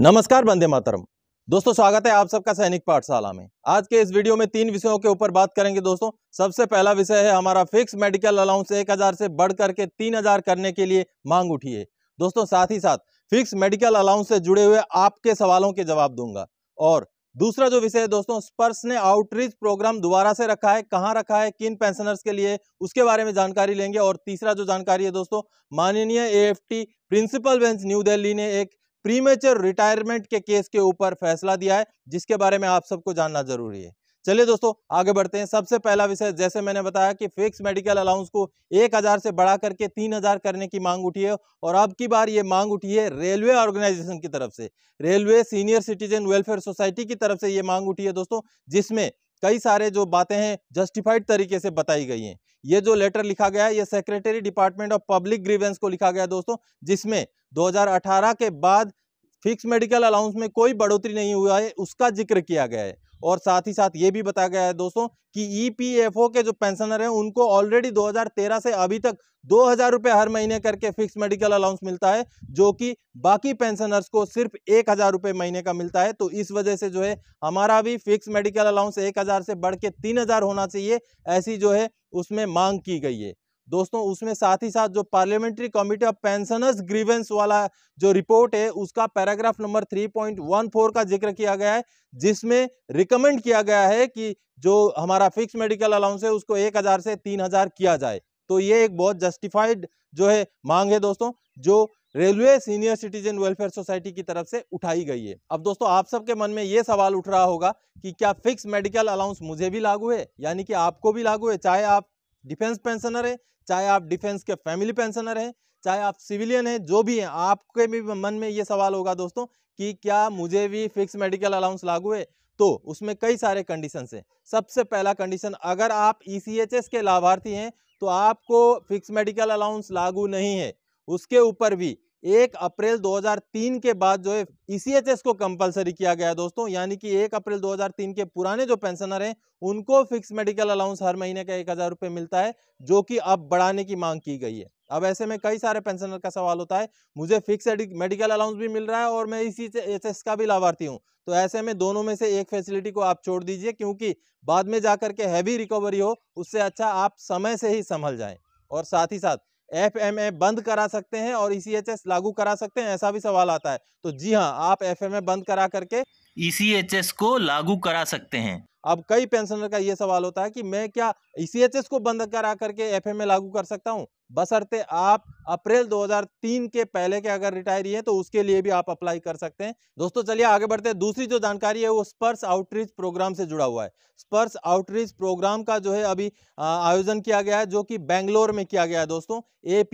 नमस्कार बंदे मातरम दोस्तों स्वागत है आप सबका सैनिक पाठशाला में आज के इस वीडियो में तीन विषयों के ऊपर बात करेंगे दोस्तों सबसे पहला विषय है हमारा फिक्स मेडिकल अलाउंस एक हज़ार से बढ़ करके तीन हज़ार करने के लिए मांग उठी है दोस्तों साथ ही साथ फिक्स मेडिकल अलाउंस से जुड़े हुए आपके सवालों के जवाब दूंगा और दूसरा जो विषय है दोस्तों स्पर्श ने आउटरीच प्रोग्राम दोबारा से रखा है कहाँ रखा है किन पेंशनर्स के लिए उसके बारे में जानकारी लेंगे और तीसरा जो जानकारी है दोस्तों माननीय A principal bench New Delhi ने एक प्रीमेचर रिटायरमेंट के केस के ऊपर फैसला दिया है जिसके बारे में आप सबको जानना जरूरी है चलिए दोस्तों आगे बढ़ते हैं सबसे पहला विषय जैसे मैंने बताया कि फिक्स मेडिकल अलाउंस को एक हजार से बढ़ा करके तीन हजार करने की मांग उठी है और अब की बार ये मांग उठी है रेलवे ऑर्गेनाइजेशन की तरफ से railway senior citizen welfare society की तरफ से ये मांग उठी है दोस्तों जिसमें कई सारे जो बातें हैं जस्टिफाइड तरीके से बताई गई हैं ये जो लेटर लिखा गया है ये secretary department of public grievance को लिखा गया दोस्तों जिसमें 2018 के बाद फिक्स मेडिकल अलाउंस में कोई बढ़ोतरी नहीं हुआ है उसका जिक्र किया गया है और साथ ही साथ ये भी बताया गया है दोस्तों कि ईपीएफओ e के जो पेंशनर हैं उनको ऑलरेडी 2013 से अभी तक दो हज़ार रुपये हर महीने करके फिक्स मेडिकल अलाउंस मिलता है जो कि बाकी पेंशनर्स को सिर्फ एक हज़ार रुपये महीने का मिलता है तो इस वजह से जो है हमारा भी फिक्स मेडिकल अलाउंस एक हज़ार से बढ़ के तीन हज़ार होना चाहिए ऐसी जो है उसमें मांग की गई है दोस्तों उसमें साथ ही साथ जो parliamentary committee of pensioners grievance वाला जो रिपोर्ट है उसका पैराग्राफ नंबर 3.14 का जिक्र किया गया है जिसमें रिकमेंड किया गया है कि जो हमारा फिक्स मेडिकल अलाउंस है उसको एक हज़ार से तीन हज़ार किया जाए तो ये एक बहुत जस्टिफाइड जो है मांग है दोस्तों जो railway senior citizen welfare society की तरफ से उठाई गई है अब दोस्तों आप सबके मन में ये सवाल उठ रहा होगा कि क्या फिक्स मेडिकल अलाउंस मुझे भी लागू है यानी कि आपको भी लागू है चाहे आप डिफेंस पेंशनर है चाहे आप डिफेंस के फैमिली पेंशनर हैं चाहे आप सिविलियन हैं जो भी हैं आपके भी मन में ये सवाल होगा दोस्तों कि क्या मुझे भी फिक्स मेडिकल अलाउंस लागू है तो उसमें कई सारे कंडीशन हैं सबसे पहला कंडीशन अगर आप ई e के लाभार्थी हैं तो आपको फिक्स मेडिकल अलाउंस लागू नहीं है उसके ऊपर भी एक अप्रैल 2003 के बाद जो है ईसीएचएस e को कंपलसरी किया गया है दोस्तों यानी कि एक अप्रैल 2003 के पुराने जो पेंशनर हैं उनको फिक्स मेडिकल अलाउंस हर महीने का एक हज़ार रुपये मिलता है जो कि अब बढ़ाने की मांग की गई है अब ऐसे में कई सारे पेंशनर का सवाल होता है मुझे फिक्स मेडिकल अलाउंस भी मिल रहा है और मैं इसी e एच का भी लाभार्थी हूँ तो ऐसे में दोनों में से एक फैसिलिटी को आप छोड़ दीजिए क्योंकि बाद में जाकर के हैवी रिकवरी हो उससे अच्छा आप समय से ही संभल जाए और साथ ही साथ एफ एम ए बंद करा सकते हैं और ई सी एच एस लागू करा सकते हैं ऐसा भी सवाल आता है तो जी हाँ आप एफ एम ए बंद करा करके ई को लागू करा सकते हैं अब कई पेंशनर का ये सवाल होता है कि मैं क्या ई एच एस को बंद करा करके एफ एम ए लागू कर सकता हूँ बसरते आप अप्रैल 2003 के पहले के अगर रिटायरी है तो उसके लिए भी आप अप्लाई कर सकते हैं दोस्तों चलिए आगे बढ़ते हैं दूसरी जो जानकारी है वो स्पर्श आउटरीच प्रोग्राम से जुड़ा हुआ है स्पर्श आउटरीच प्रोग्राम का जो है अभी आयोजन किया गया है जो कि बेंगलोर में किया गया है दोस्तों a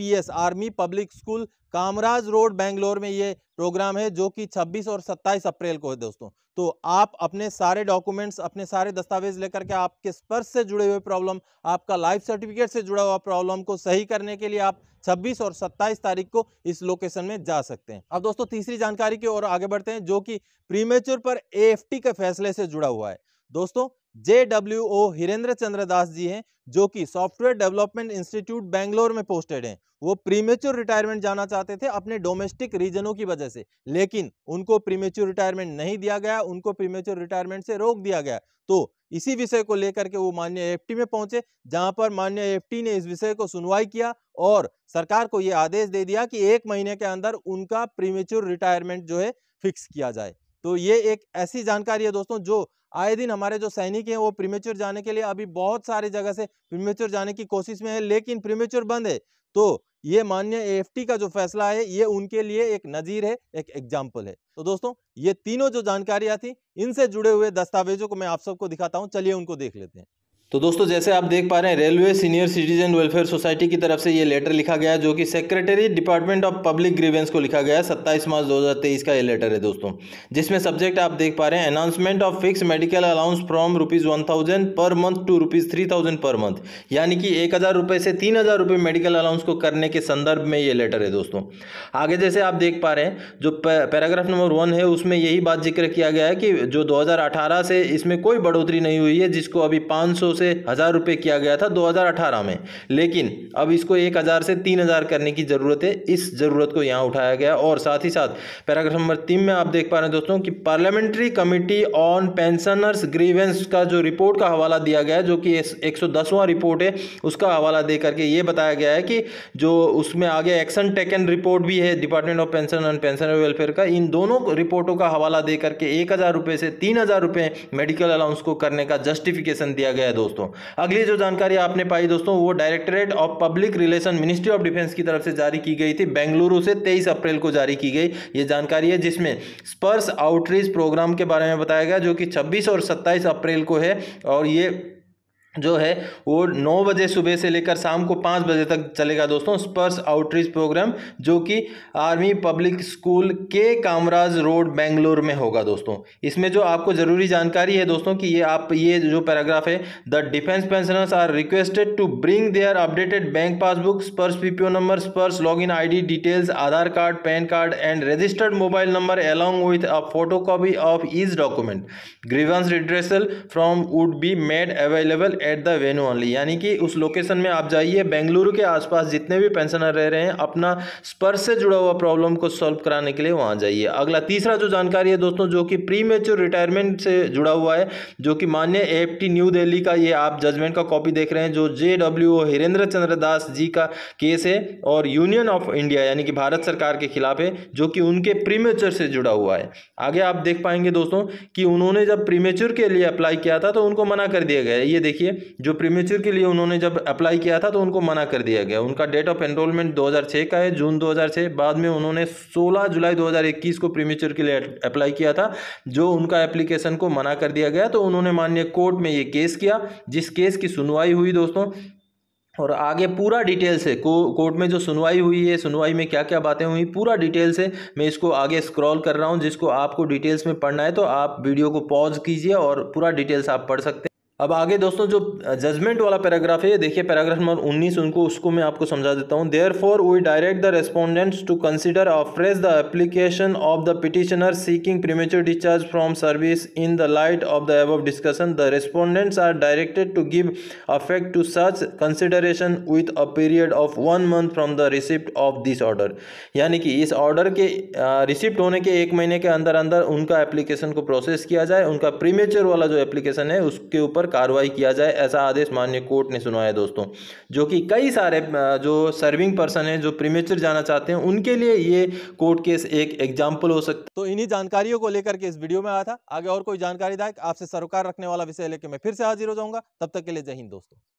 army public school Kamaraj road Bangalore में ये प्रोग्राम है जो कि 26 और 27 अप्रैल को है दोस्तों तो आप अपने सारे डॉक्यूमेंट्स अपने सारे दस्तावेज लेकर के आपके स्पर्श से जुड़े हुए प्रॉब्लम आपका लाइफ सर्टिफिकेट से जुड़ा हुआ प्रॉब्लम को सही करने करने के लिए आप 26 और 27 तारीख को इस लोकेशन में जा सकते हैं अब दोस्तों तीसरी जानकारी की ओर आगे बढ़ते हैं जो कि प्रीमेच्योर पर एएफटी के फैसले से जुड़ा हुआ है दोस्तों जे डब्ल्यू ओ हिरेंद्र चंद्र दास जी हैं जो कि सॉफ्टवेयर डेवलपमेंट इंस्टीट्यूट बैंगलोर में पोस्टेड हैं वो प्रीमेच्योर रिटायरमेंट जाना चाहते थे अपने डोमेस्टिक रीजनों की वजह से लेकिन उनको प्रीमेच्योर रिटायरमेंट नहीं दिया गया उनको प्रीमेच्योर रिटायरमेंट से रोक दिया गया तो इसी विषय को लेकर के वो मान्य एफ में पहुंचे जहां पर मान्य एफ ने इस विषय को सुनवाई किया और सरकार को ये आदेश दे दिया कि एक महीने के अंदर उनका प्रीमेच्योर रिटायरमेंट जो है फिक्स किया जाए तो ये एक ऐसी जानकारी है दोस्तों जो आए दिन हमारे जो सैनिक हैं वो प्रीमेच्योर जाने के लिए अभी बहुत सारी जगह से प्रीमेच्योर जाने की कोशिश में है लेकिन प्रीमेच्योर बंद है तो ये मान्य एएफटी का जो फैसला है ये उनके लिए एक नज़ीर है एक एग्जाम्पल है तो दोस्तों ये तीनों जो जानकारियाँ थी इनसे जुड़े हुए दस्तावेजों को मैं आप सबको दिखाता हूँ चलिए उनको देख लेते हैं तो दोस्तों जैसे आप देख पा रहे हैं railway senior citizen welfare society की तरफ से ये लेटर लिखा गया जो कि secretary department of public grievance को लिखा गया है सत्ताईस मार्च 2023 का ये लेटर है दोस्तों जिसमें सब्जेक्ट आप देख पा रहे हैं announcement of fix medical allowance from rupees one thousand per month to rupees three thousand per month यानी कि एक हज़ार रुपये से तीन हज़ार रुपये मेडिकल अलाउंस को करने के संदर्भ में ये लेटर है दोस्तों आगे जैसे आप देख पा रहे हैं जो पैराग्राफ नंबर वन है उसमें यही बात जिक्र किया गया है कि जो दो से इसमें कोई बढ़ोतरी नहीं हुई है जिसको अभी पाँच से से हज़ार रुपये किया गया था 2018 में लेकिन अब इसको एक हज़ार से तीन हज़ार करने की ज़रूरत है इस ज़रूरत को यहाँ उठाया गया और साथ ही साथ पैराग्राफ नंबर तीन में आप देख पा रहे हैं दोस्तों कि parliamentary committee on pensioners grievance का जो रिपोर्ट का हवाला दिया गया है जो कि एक रिपोर्ट है उसका हवाला दे करके ये बताया गया है कि जो उसमें आगे एक्शन टेकन रिपोर्ट भी है department of pension and pensioner welfare का इन दोनों रिपोर्टों का हवाला दे करके एक हज़ार रुपये से तीन हज़ार रुपये मेडिकल अलाउंस को करने का जस्टिफिकेशन दिया गया है दोस्तों दोस्तों अगली जो जानकारी आपने पाई दोस्तों वो directorate of public relation ministry of defence की तरफ से जारी की गई थी बेंगलुरु से तेईस अप्रैल को जारी की गई ये जानकारी है जिसमें स्पर्श आउटरीच प्रोग्राम के बारे में बताया गया जो कि छब्बीस और सत्ताईस अप्रैल को है और ये जो है वो नौ बजे सुबह से लेकर शाम को पाँच बजे तक चलेगा दोस्तों स्पर्श आउटरीच प्रोग्राम जो कि आर्मी पब्लिक स्कूल के कामराज रोड बेंगलोर में होगा दोस्तों इसमें जो आपको ज़रूरी जानकारी है दोस्तों कि ये आप ये जो पैराग्राफ है the defence pensioners are requested to bring their updated bank passbook SPARSH P number SPARSH log in details Aadhaar card PAN card and registered mobile number along with a photo of is document grievance redressal form would be made available at the venue only यानी कि उस location में आप जाइए बेंगलुरु के आसपास जितने भी पेंशनर रह रहे हैं अपना स्पर्श से जुड़ा हुआ प्रॉब्लम को सॉल्व कराने के लिए वहाँ जाइए अगला तीसरा जो जानकारी है दोस्तों जो कि प्री मेच्योर रिटायरमेंट से जुड़ा हुआ है जो कि मान्य एफ न्यू दिल्ली का ये आप जजमेंट का कॉपी देख रहे हैं जो जे डब्ल्यू हिरेंद्र चंद्र दास जी का केस है और यूनियन ऑफ इंडिया यानी कि भारत सरकार के खिलाफ है जो कि उनके प्रीमेचर से जुड़ा हुआ है आगे आप देख पाएंगे दोस्तों कि उन्होंने जब प्रीमेचर के लिए अप्लाई किया था तो उनको मना कर दिया गया ये देखिए जो प्रीमेच्योर के लिए उन्होंने जब अप्लाई किया था तो उनको मना कर दिया गया उनका डेट ऑफ एनरोलमेंट 2006 का है जून 2006 बाद में उन्होंने 16 जुलाई 2021 को प्रीमेच्योर के लिए अप्लाई किया था जो उनका एप्लीकेशन को मना कर दिया गया तो उन्होंने मान्य कोर्ट में ये केस किया जिस केस की सुनवाई हुई दोस्तों और आगे पूरा डिटेल से को, कोर्ट में जो सुनवाई हुई है सुनवाई में क्या क्या बातें हुई पूरा डिटेल से मैं इसको आगे स्क्रॉल कर रहा हूं जिसको आपको डिटेल्स में पढ़ना है तो आप वीडियो को पॉज कीजिए और पूरा डिटेल्स आप पढ़ सकते हैं अब आगे दोस्तों जो जजमेंट वाला पैराग्राफ है ये देखिए पैराग्राफ नंबर उन्नीस उनको उसको मैं आपको समझा देता हूँ therefore we direct the respondents to consider afresh the application of the petitioner seeking premature discharge from service in the light of the above discussion the respondents are directed to give effect to such consideration with a period of one month from the receipt of this order यानी कि इस order के receipt होने के एक महीने के अंदर अंदर उनका एप्लीकेशन को प्रोसेस किया जाए उनका प्रीमेच्योर वाला जो एप्लीकेशन है उसके ऊपर पर कार्रवाई किया जाए ऐसा आदेश मान्य कोर्ट ने सुनाया दोस्तों जो कि कई सारे जो सर्विंग पर्सन हैं जो प्रीमेचर जाना चाहते हैं उनके लिए ये कोर्ट केस एक एग्जाम्पल हो सकता है तो इन्हीं जानकारियों को लेकर के इस वीडियो में आया था आगे और कोई जानकारी दायक आपसे सरोकार रखने वाला विषय लेकर मैं फिर से हाजिर हो जाऊंगा तब तक के लिए जय हिंद दोस्तों